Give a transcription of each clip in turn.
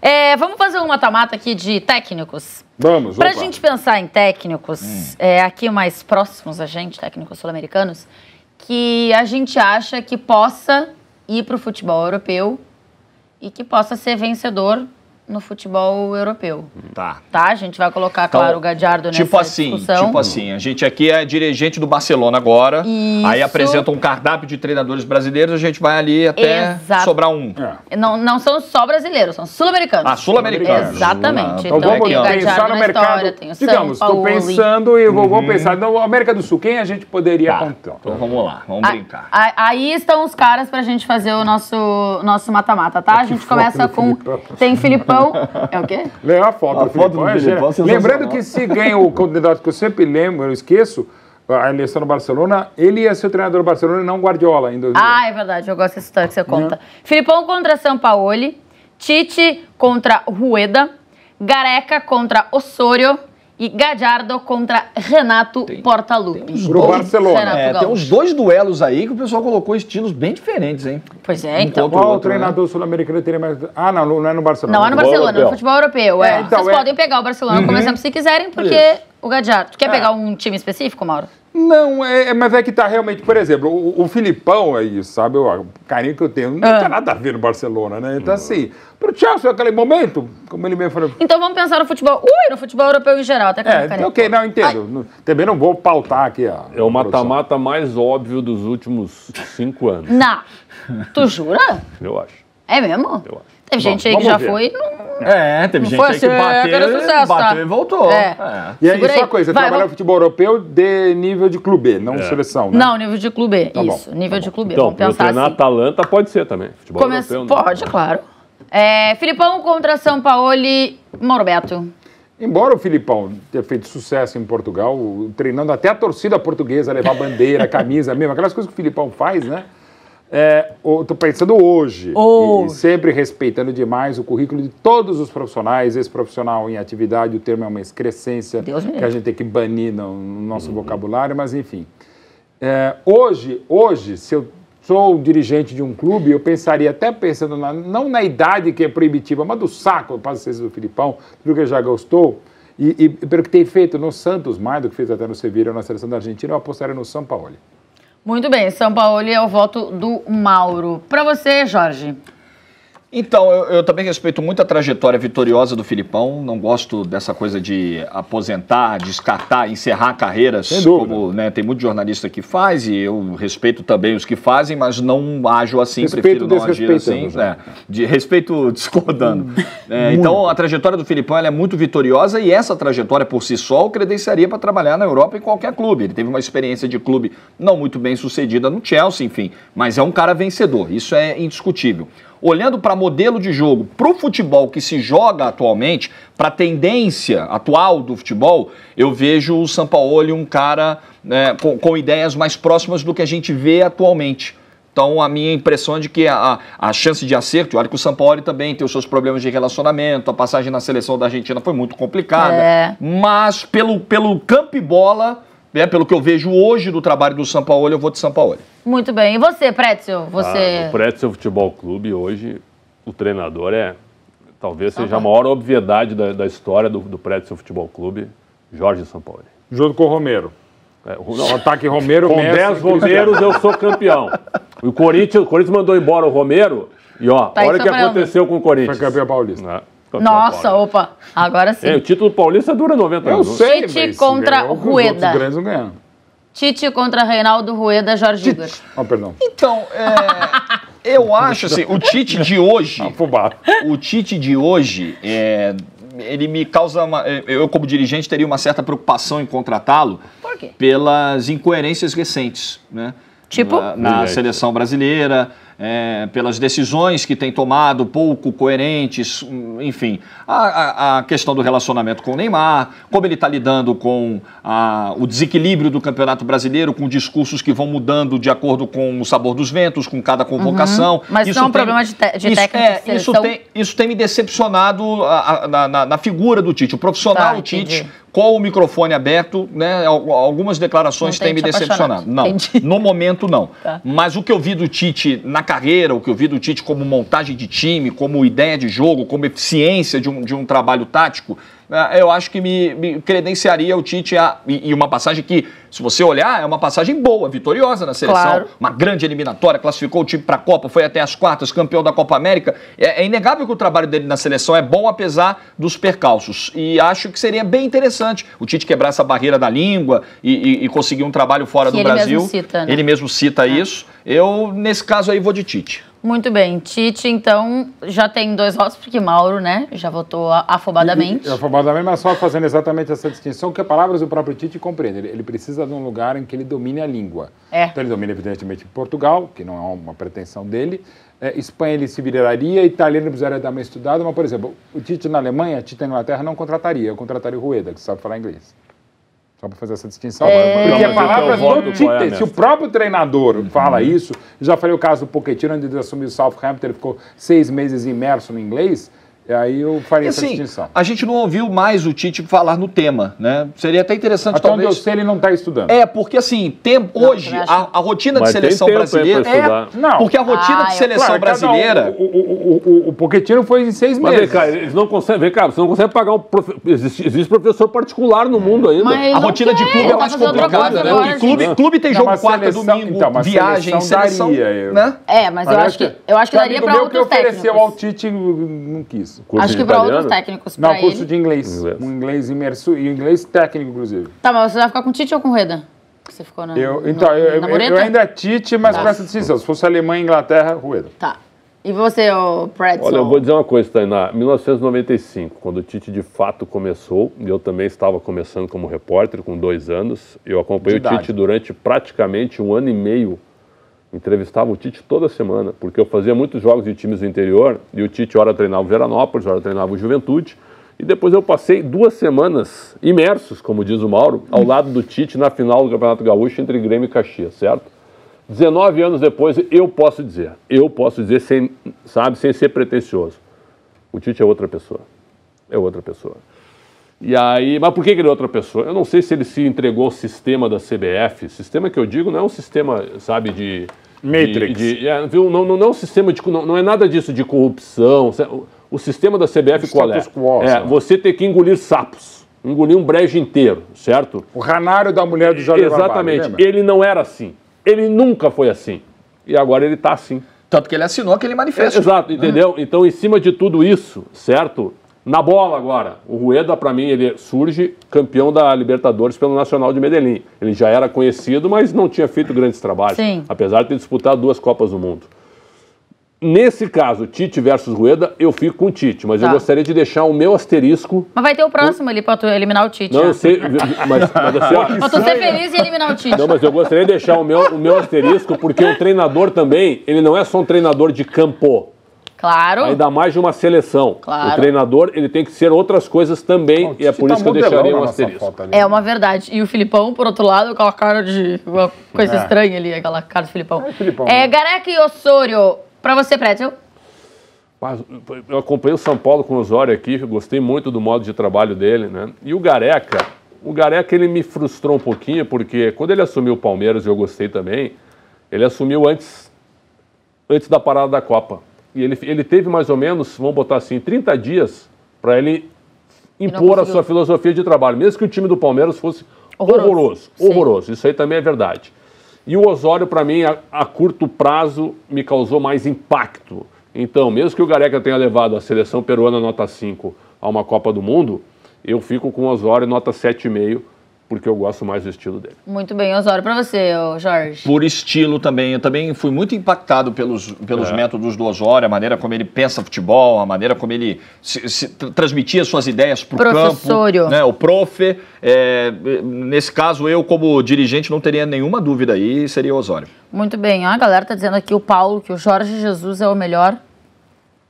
É, vamos fazer um mata-mata aqui de técnicos. Vamos, Para a gente pensar em técnicos, hum. é, aqui mais próximos a gente, técnicos sul-americanos, que a gente acha que possa ir para o futebol europeu e que possa ser vencedor no futebol europeu. Tá. Tá? A gente vai colocar, então, claro, o Gadiardo tipo nessa tipo assim, discussão. Tipo assim, a gente aqui é dirigente do Barcelona agora, Isso. aí apresenta um cardápio de treinadores brasileiros, a gente vai ali até Exato. sobrar um. É. Não, não são só brasileiros, são sul-americanos. Ah, sul-americanos. Exatamente. Ah, tá então, então vamos tem pensar no mercado, história, tem o digamos, estou pensando e vou, uhum. pensar, no América do Sul, quem a gente poderia tá. contar? Então vamos lá, vamos a, brincar. A, aí estão os caras pra gente fazer o nosso mata-mata, nosso mata -mata, tá? É a gente começa com... Tem Filipão Filipão. É o quê? É a foto a do foto Filipão. Do Filipão Lembrando que se ganha o candidato que eu sempre lembro, eu esqueço, a eleição no Barcelona, ele ia ser o treinador do Barcelona e não Guardiola em 2000. Ah, é verdade, eu gosto dessa história que você né? conta. Filipão contra Sampaoli, Tite contra Rueda, Gareca contra Osório, e Gadiardo contra Renato Portaluppi. Pro Barcelona. É, tem uns dois duelos aí que o pessoal colocou estilos bem diferentes, hein? Pois é, um então. Qual outro, treinador né? sul-americano teria mais... Ah, não, não é no Barcelona. Não é no Barcelona, é no futebol europeu, é. é. Então, Vocês é... podem pegar o Barcelona, uhum. começando se quiserem, porque Isso. o Gadiardo... quer é. pegar um time específico, Mauro? Não, é, é, mas é que está realmente, por exemplo, o, o Filipão aí, sabe, o carinho que eu tenho, não ah. tem nada a ver no Barcelona, né? Então, assim, para o Chelsea, aquele momento, como ele mesmo falou. Então vamos pensar no futebol, ui, no futebol europeu em geral, tá é, Ok, não, entendo. Ai. Também não vou pautar aqui a. É o mata-mata mais óbvio dos últimos cinco anos. Não. Tu jura? Eu acho. É mesmo? Eu acho. Teve Bom, gente aí que já ver. foi é, teve não gente assim, que é, bateu, é, sucesso, bateu tá? e voltou. É. É. E aí, Segura só uma coisa, trabalhar trabalha no futebol europeu de nível de clube, não é. seleção, né? Não, nível de clube, tá isso, bom. nível tá de clube. Então, vamos pensar treinar assim. Atalanta pode ser também, futebol europeu. Não. Pode, é claro. Filipão contra São Paulo e Mauro Beto. Embora o Filipão tenha feito sucesso em Portugal, treinando até a torcida portuguesa, levar bandeira, camisa mesmo, aquelas coisas que o Filipão faz, né? É, Estou pensando hoje, e, e sempre respeitando demais o currículo de todos os profissionais, esse profissional em atividade, o termo é uma excrescência Deus que mesmo. a gente tem que banir no, nosso uhum. vocabulário, mas enfim. É, hoje, hoje, se eu sou dirigente de um clube, eu pensaria até pensando na, não na idade que é proibitiva, mas do saco, para vocês do Filipão, tudo que já gostou, e, e pelo que tem feito no Santos, mais do que fez até no Sevilla, na seleção da Argentina, eu apostaria no São Paulo. Muito bem, São Paulo é o voto do Mauro. Para você, Jorge. Então, eu, eu, também respeito muito a trajetória vitoriosa do Filipão. Não gosto dessa coisa de aposentar, descartar, encerrar carreiras, como né, tem muito jornalista que faz, e eu respeito também os que fazem, mas não ajo assim, respeito prefiro não agir assim. Né. né, de respeito discordando. Hum, é, então, a trajetória do Filipão é muito vitoriosa e essa trajetória por si só o credenciaria para trabalhar na Europa em qualquer clube. Ele teve uma experiência de clube não muito bem sucedida no Chelsea, enfim, mas é um cara vencedor, isso é indiscutível olhando para modelo de jogo, para o futebol que se joga atualmente, para a tendência atual do futebol, eu vejo o Sampaoli um cara né, com, com ideias mais próximas do que a gente vê atualmente. Então, a minha impressão é de que a, a chance de acerto, olha que o Sampaoli também tem os seus problemas de relacionamento, a passagem na seleção da Argentina foi muito complicada, é. mas pelo, pelo campo e bola, né, pelo que eu vejo hoje do trabalho do São Paulo, eu vou de São Paulo. Muito bem. E você, Pretzel? Ah, você... Ah, o Pretzel Futebol Clube, hoje, o treinador é, talvez seja a maior obviedade da, da história do, do Pretzel Futebol Clube, Jorge São Paulo. Junto com o Romero. É, não, ataque Romero, Com 10 Romeiros eu sou campeão. O Corinthians, o Corinthians mandou embora o Romero e ó, tá olha o que aconteceu com o Corinthians. Foi campeão paulista. É. Nossa, opa, agora sim. É, o título paulista dura 90 anos. Eu sei, Tite contra ganhou, Rueda. Os grandes não ganharam. Tite contra Reinaldo Rueda, Jorge Igor. Oh, perdão. Então, é, eu acho assim, o Tite de hoje... Ah, o Tite de hoje, é, ele me causa... Uma, é, eu, como dirigente, teria uma certa preocupação em contratá-lo. Por quê? Pelas incoerências recentes, né? Tipo? Na, na seleção brasileira é, pelas decisões que tem tomado, pouco coerentes, hum, enfim. A, a, a questão do relacionamento com o Neymar, como ele está lidando com a, o desequilíbrio do Campeonato Brasileiro, com discursos que vão mudando de acordo com o sabor dos ventos, com cada uhum. convocação. Uhum. Mas isso não é um problema de, te, de isso, técnica. É, de isso, tem, isso tem me decepcionado na, na, na figura do Tite. O profissional tá, Tite com o microfone aberto, né, algumas declarações têm me decepcionado. Não, Entendi. no momento não. Tá. Mas o que eu vi do Tite na carreira, o que eu vi do Tite como montagem de time, como ideia de jogo, como eficiência de um, de um trabalho tático, ah, eu acho que me, me credenciaria o Tite a, e, e, uma passagem que, se você olhar, é uma passagem boa, vitoriosa na seleção. Claro. Uma grande eliminatória, classificou o time para a Copa, foi até as quartas, campeão da Copa América. É, é, inegável que o trabalho dele na seleção é bom, apesar dos percalços. E acho que seria bem interessante o Tite quebrar essa barreira da língua e, e, e conseguir um trabalho fora que do ele Brasil. Mesmo cita, né? Ele mesmo cita é. isso. Eu, nesse caso aí, vou de Tite. Muito bem. Tite, então, já tem dois votos, porque Mauro, né, já votou afobadamente. E, e, afobadamente, mas só fazendo exatamente essa distinção, que palavras o próprio Tite compreende. Ele, ele, precisa de um lugar em que ele domine a língua. É. Então, ele domina, evidentemente, Portugal, que não é uma pretensão dele. É, Espanha ele se viraria, italiano precisaria dar uma estudada, mas, por exemplo, o Tite na Alemanha, Tite na Inglaterra não contrataria, eu contrataria o Rueda, que sabe falar inglês. Só para fazer essa distinção. É... Porque a palavra do Tite, se o próprio treinador fala uhum. isso, já falei o caso do Pochettino, onde ele assumiu o Southampton, ele ficou seis meses imerso no inglês. E aí eu faria assim, essa distinção. A gente não ouviu mais o Tite falar no tema, né? Seria até interessante até talvez. Onde eu sei, ele não está estudando. É, porque assim, tem, hoje a, a, rotina de seleção brasileira. É, não. Porque a rotina ah, de seleção claro, brasileira. Um, o, o, o, o Poquetino foi em seis meses. Mas vem cá, eles não conseguem, vem cá, você não consegue pagar um. Profe... Existe, existe, professor particular no mundo ainda. Mas a rotina quer, de clube é tá mais complicada, né? Agora, clube, clube tem jogo não, quarta, domingo, então, viagem, seleção. Daria, né? É, mas, eu acho que eu acho que daria para outros técnicos. que ofereceu ao Tite não quis. Curso Acho que para outros técnicos. Não, curso ele. de inglês. inglês. Um inglês imerso e inglês técnico, inclusive. Tá, mas você vai ficar com Tite ou com o Reda? você ficou na. Eu, então, no, eu, eu, ainda é Tite, mas tá. para essa decisão. Se fosse Alemanha, Inglaterra, Rueda. Tá. E você, o Pretzel? Olha, eu vou dizer uma coisa, Tainá. 1995, quando o Tite de fato começou, e eu também estava começando como repórter com dois anos, eu acompanhei o Tite durante praticamente um ano e meio entrevistava o Tite toda semana, porque eu fazia muitos jogos de times do interior e o Tite ora treinava o Veranópolis, ora treinava o Juventude. E depois eu passei duas semanas imersos, como diz o Mauro, ao uhum. lado do Tite na final do Campeonato Gaúcho entre Grêmio e Caxias, certo? 19 anos depois, eu posso dizer, eu posso dizer sem, sabe, sem ser pretensioso. O Tite é outra pessoa. É outra pessoa. E aí, mas por que, ele é outra pessoa? Eu não sei se ele se entregou ao sistema da CBF. Sistema que eu digo não é um sistema, sabe, de. Matrix. De, de, é, viu? Não, não, não é um sistema de. Não, não é nada disso de corrupção. O sistema da CBF o qual é? Quo, é você ter que engolir sapos. Engolir um brejo inteiro, certo? O ranário da mulher do Jorge Exatamente. ele não era assim. Ele nunca foi assim. E agora ele está assim. Tanto que ele assinou aquele manifesto. É, exato, né? entendeu? Então, em cima de tudo isso, certo? Na bola agora, o Rueda, para mim, ele surge campeão da Libertadores pelo Nacional de Medellín. Ele já era conhecido, mas não tinha feito grandes trabalhos, Sim. apesar de ter disputado duas Copas do Mundo. Nesse caso, Tite versus Rueda, eu fico com o Tite, mas tá. eu gostaria de deixar o meu asterisco. Mas vai ter o próximo ali pra tu eliminar o Tite. Não, né? eu sei. Mas, mas assim, ó, pra tu ser feliz e eliminar o Tite. Não, mas eu gostaria de deixar o meu, o meu asterisco, porque o treinador também, ele não é só um treinador de campo. Claro. Ainda mais de uma seleção. Claro. O treinador, ele tem que ser outras coisas também, Bom, e é por tá isso que tá eu deixaria um asterisco. É uma verdade. E o Filipão, por outro lado, aquela cara de... Uma coisa é. estranha ali, aquela cara do Filipão. É, Filipão. É, né? Gareca e Osório, pra você, Prédio? Eu acompanhei o São Paulo com o Osório aqui, gostei muito do modo de trabalho dele, né? E o Gareca, o Gareca ele me frustrou um pouquinho, porque quando ele assumiu o Palmeiras, e eu gostei também, ele assumiu antes, antes da parada da Copa. E ele, ele teve mais ou menos, vamos botar assim, 30 dias para ele impor a sua filosofia de trabalho, mesmo que o time do Palmeiras fosse horroroso. Horroroso, horroroso. isso aí também é verdade. E o Osório, para mim, a, a, curto prazo, me causou mais impacto. Então, mesmo que o Gareca tenha levado a seleção peruana nota 5 a uma Copa do Mundo, eu fico com o Osório nota 7,5 porque eu gosto mais do estilo dele. Muito bem, Osório, para você, Jorge. Por estilo também, eu também fui muito impactado pelos, pelos é. métodos do Osório, a maneira como ele pensa futebol, a maneira como ele se, se transmitia suas ideias para o campo. Né, o profe, é, nesse caso eu como dirigente não teria nenhuma dúvida aí, seria o Osório. Muito bem, a galera está dizendo aqui o Paulo que o Jorge Jesus é o melhor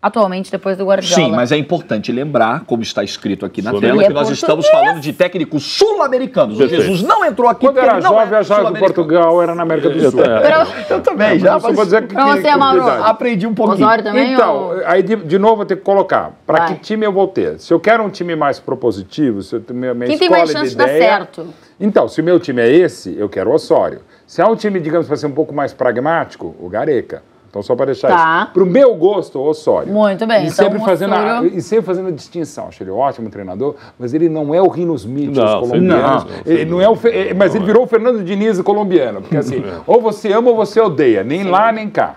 atualmente depois do Guardiola. Sim, mas é importante lembrar, como está escrito aqui na tela, que é nós português. estamos falando de técnicos sul-americanos. O Jesus não entrou aqui Quando era jovem, é achava que Portugal era na América do Sul. É. Eu, eu, também, é, já. Mas vou dizer que, pra você, Mauro, aprendi um pouquinho. Osório também, então, ou... aí de, de, novo eu tenho que colocar, para que time eu vou ter? Se eu quero um time mais propositivo, se eu tenho minha, minha Quem tem mais chance de, ideia, de dar certo? Então, se o meu time é esse, eu quero o Osório. Se é um time, digamos, para ser um pouco mais pragmático, o Gareca. Então, só para deixar tá. isso. Para o meu gosto, o Osório. Muito bem. E, então, sempre fazendo a, e sempre fazendo a distinção. Acho ele ótimo treinador, mas ele não é o Rinos Mitchell colombiano. Não, ele não é o, é, mas ele virou o Fernando Diniz colombiano. Porque assim, é. ou você ama ou você odeia. Nem Sim. lá, nem cá.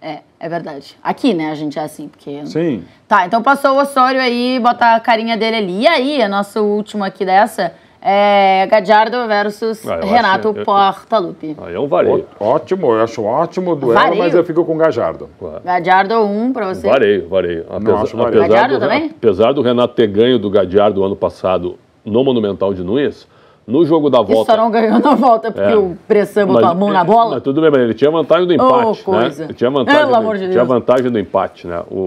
É, é verdade. Aqui, né, a gente é assim, porque... Sim. Tá, então passou o Osório aí, bota a carinha dele ali. E aí, é nosso último aqui dessa é, Gadiardo versus ah, Renato acho, eu, Portaluppi. Aí ah, é um vareio. Ó, ótimo, eu acho ótimo o duelo, vareio. mas eu fico com o Gadiardo. Gadiardo 1 um para você. Vareio, vareio. Apesar, acho vareio. Apesar, do, apesar do Renato ter ganho do Gadiardo ano passado no Monumental de Nunes, no jogo da volta. Isso só não ganhou na volta porque é. o Pressão botou a mão é, na bola. Mas tudo bem, mas ele tinha vantagem do empate. Oh, né? Ele tinha vantagem, Pelo amor de Deus. tinha vantagem do empate, né? O, o,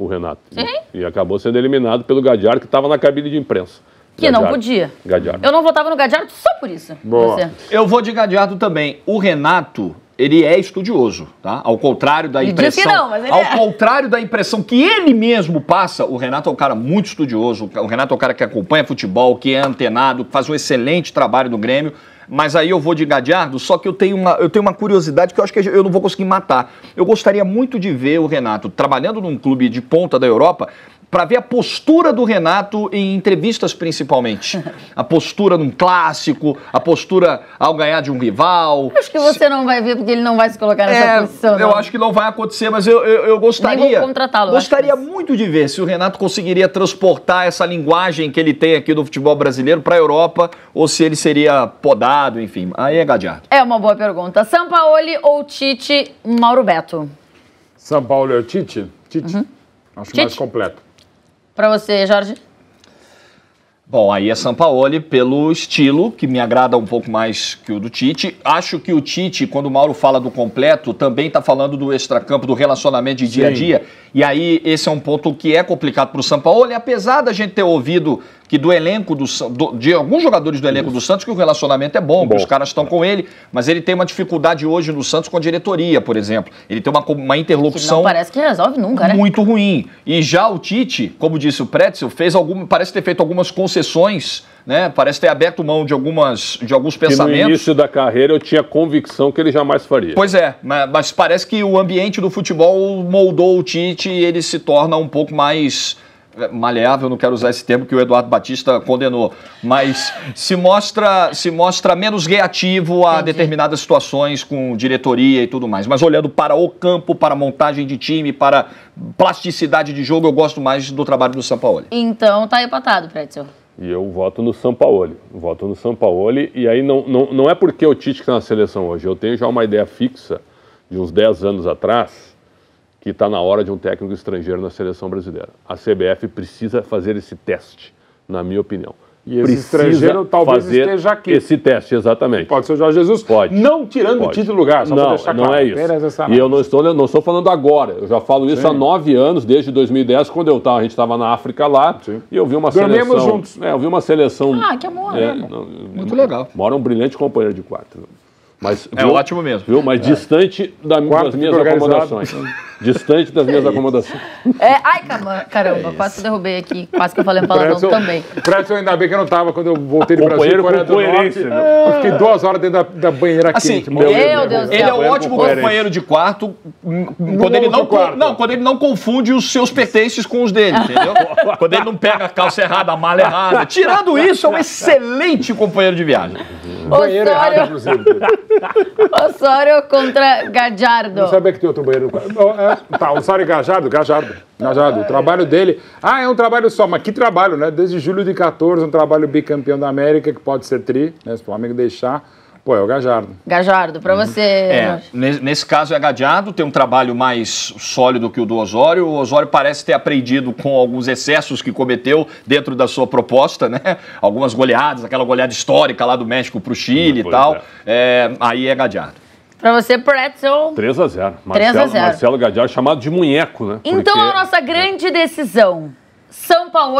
o, o Renato. Sim. E, e acabou sendo eliminado pelo Gadiardo, que estava na cabine de imprensa. Que Gadiardo. não podia. Gadiardo. Eu não votava no Gadiardo só por isso. Boa. Eu vou de Gadiardo também. O Renato, ele é estudioso, tá? Ao contrário da impressão. Ele não, mas ele ao é. contrário da impressão que ele mesmo passa, o Renato é um cara muito estudioso. O Renato é um cara que acompanha futebol, que é antenado, faz um excelente trabalho no Grêmio. Mas aí eu vou de Gadiardo, só que eu tenho, uma, eu tenho uma curiosidade que eu acho que eu não vou conseguir matar. Eu gostaria muito de ver o Renato trabalhando num clube de ponta da Europa para ver a postura do Renato em entrevistas, principalmente. A postura num clássico, a postura ao ganhar de um rival. Acho que você se... não vai ver porque ele não vai se colocar nessa é, posição. Não. Eu acho que não vai acontecer, mas eu, eu, eu gostaria. contratá-lo. Gostaria muito de ver se o Renato conseguiria transportar essa linguagem que ele tem aqui do futebol brasileiro para a Europa ou se ele seria podado, enfim. Aí é gadeado. É uma boa pergunta. Sampaoli ou Tite, Mauro Beto? São Paulo é o Tite? Tite. Uhum. Acho Tite. mais completo. Para você, Jorge? Bom, aí é Sampaoli pelo estilo, que me agrada um pouco mais que o do Tite. Acho que o Tite, quando o Mauro fala do completo, também está falando do extracampo, do relacionamento de dia Sim. a dia. E aí esse é um ponto que é complicado para o Sampaoli, apesar da gente ter ouvido que do elenco do, do, de alguns jogadores do elenco do Santos que o relacionamento é bom, bom. que os caras estão com ele, mas ele tem uma dificuldade hoje no Santos com a diretoria, por exemplo. Ele tem uma, uma interlocução que parece que resolve nunca, né? muito ruim. E já o Tite, como disse o Pretzel, fez algum, parece ter feito algumas concessões né? Parece ter aberto mão de algumas de alguns pensamentos. Que no início da carreira eu tinha convicção que ele jamais faria. Pois é, mas, mas parece que o ambiente do futebol moldou o Tite e ele se torna um pouco mais maleável, não quero usar esse termo que o Eduardo Batista condenou, mas se mostra, se mostra menos reativo a Entendi. determinadas situações com diretoria e tudo mais. Mas olhando para o campo, para montagem de time, para plasticidade de jogo, eu gosto mais do trabalho do Sampaoli. Então tá empatado, Pretzel. E eu voto no Sampaoli. Voto no Sampaoli. E aí não, não, não é porque o Tite está na seleção hoje. Eu tenho já uma ideia fixa de uns 10 anos atrás que está na hora de um técnico estrangeiro na seleção brasileira. A CBF precisa fazer esse teste, na minha opinião. E esse estrangeiro talvez esteja aqui. Esse teste, exatamente. Pode ser o Jorge Jesus. Pode. Não tirando o título de lugar, só não, deixar não claro. Não, é isso. E eu não estou, não estou falando agora. Eu já falo isso Sim. há nove anos, desde 2010, quando eu tava, a gente estava na África lá. Sim. E eu vi uma Dormimos seleção... juntos. É, eu vi uma seleção... Ah, que amor, é, né? Muito legal. Mora um brilhante companheiro de quatro. Mas, é viu, ótimo mesmo. Viu? Mas é. distante da, das minhas acomodações. distante das minhas é acomodações. É, ai, caramba, é quase que derrubei aqui. Quase que eu falei palavrão também. Prédio, ainda bem que eu não estava quando eu voltei do Brasil. Coreia do Norte. É. Eu fiquei duas horas dentro da, da banheira assim, quente. Meu, meu Deus Ele é um ótimo companheiro de quarto quando ele não, quarto. não quando ele não confunde os seus pertences com os dele, entendeu? quando ele não pega a calça errada, a mala errada. Tirando isso, é um excelente companheiro de viagem banheiro Osório... errado, inclusive. Osório contra Gajardo. Não sabia que tem outro banheiro no quarto. É, tá, Osório e Gajardo, Gajardo. Gajardo. O trabalho dele. Ah, é um trabalho só, mas que trabalho, né? Desde julho de 14, um trabalho bicampeão da América, que pode ser tri, né? Se o Flamengo deixar Pô, é o Gajardo. Gajardo, para uhum. você. É, nesse caso é Gajardo, tem um trabalho mais sólido que o do Osório. O Osório parece ter aprendido com alguns excessos que cometeu dentro da sua proposta, né? Algumas goleadas, aquela goleada histórica lá do México para o Chile hum, e tal. É. É, aí é Gajardo. Para você, Pretzel. 3 a 0 Marcelo, 3 a 0 Marcelo Gajardo chamado de munheco, né? Então, Porque... a nossa é. grande decisão. São Paulo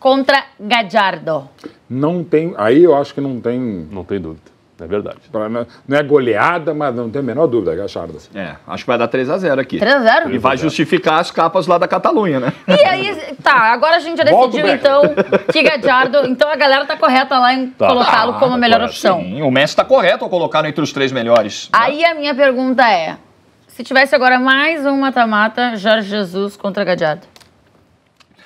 contra Gajardo. Não tem... Aí eu acho que não tem... Não tem dúvida. É verdade. Pra, não é goleada, mas não tem a menor dúvida, Gachardas. É, acho que vai dar 3x0 aqui. 3x0? E vai justificar as capas lá da Catalunha, né? E aí, tá, agora a gente já decidiu, então, que Gadiardo. Então a galera tá correta lá em tá. colocá-lo ah, como a tá melhor opção. Sim, o Messi tá correto ao colocá-lo entre os três melhores. Né? Aí né? a minha pergunta é: se tivesse agora mais um mata-mata, Jorge Jesus contra Gadiardo?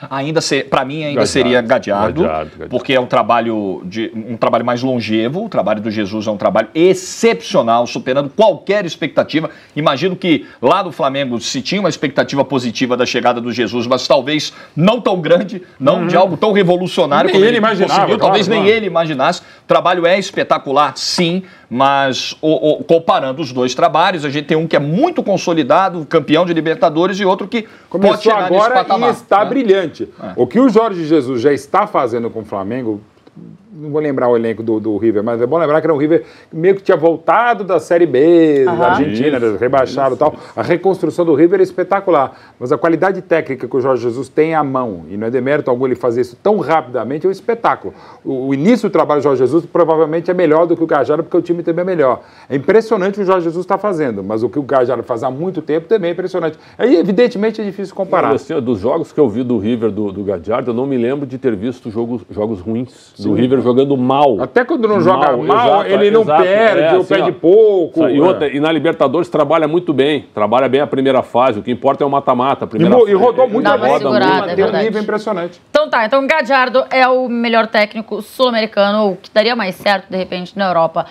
ainda para mim ainda gadeado, seria gadeado, gadeado, gadeado, porque é um trabalho de um trabalho mais longevo. O trabalho do Jesus é um trabalho excepcional, superando qualquer expectativa. Imagino que lá no Flamengo se tinha uma expectativa positiva da chegada do Jesus, mas talvez não tão grande, não uhum. de algo tão revolucionário nem como ele, ele imaginava, claro, talvez claro. nem ele imaginasse. O trabalho é espetacular, sim, mas o, o, comparando os dois trabalhos, a gente tem um que é muito consolidado, campeão de Libertadores, e outro que Começou pode chegar agora nesse patamar, e está né? brilhante importante. É. O que o Jorge Jesus já está fazendo com o Flamengo, não vou lembrar o elenco do, do, River, mas é bom lembrar que era um River que meio que tinha voltado da Série B, uhum. da Argentina, isso, rebaixado e tal. A reconstrução do River é espetacular, mas a qualidade técnica que o Jorge Jesus tem à mão, e não é demérito algum ele fazer isso tão rapidamente, é um espetáculo. O, o início do trabalho do Jorge Jesus provavelmente é melhor do que o Gajara, porque o time também é melhor. É impressionante o que o Jorge Jesus está fazendo, mas o que o Gajara faz há muito tempo também é impressionante. Aí, é, evidentemente, é difícil comparar. assim, dos jogos que eu vi do River, do, do Gajara, eu não me lembro de ter visto jogos, jogos ruins Sim. do River jogando mal. Até quando não mal, joga mal, exato, ele não exato, perde, é, ou assim, perde ó, pouco. E, é. outra, é. e na Libertadores trabalha muito bem, trabalha bem a primeira fase, o que importa é o mata-mata. E, e rodou muito a roda, segurada, é um nível impressionante. Então tá, então Gadiardo é o melhor técnico sul-americano, o que daria mais certo, de repente, na Europa.